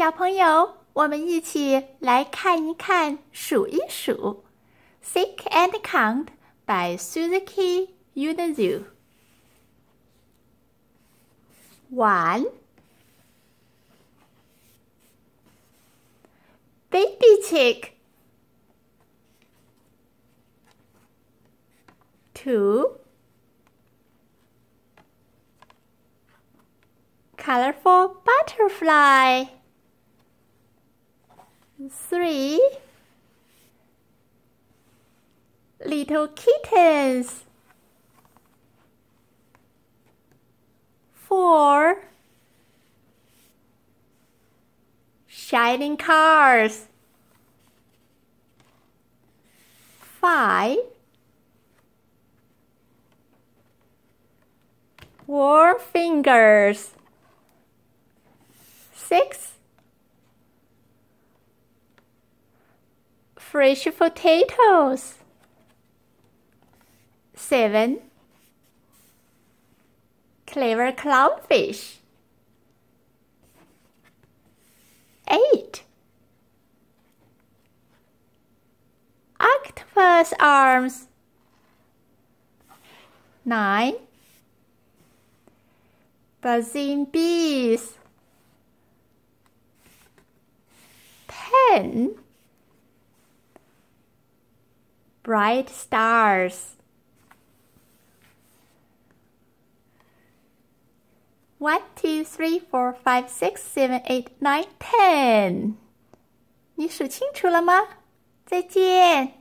小朋友，我们一起来看一看，数一数。Seek and Count》by Suzuki Unozu. One. Baby chick. Two. Colorful butterfly three little kittens, four shining cars, five war fingers, six fresh potatoes. 7. Clever clownfish. 8. Octopus arms. 9. Buzzing bees. 10. bright stars. One, two, three, four, five, six, seven, eight, nine, ten。你数清楚了吗？再见。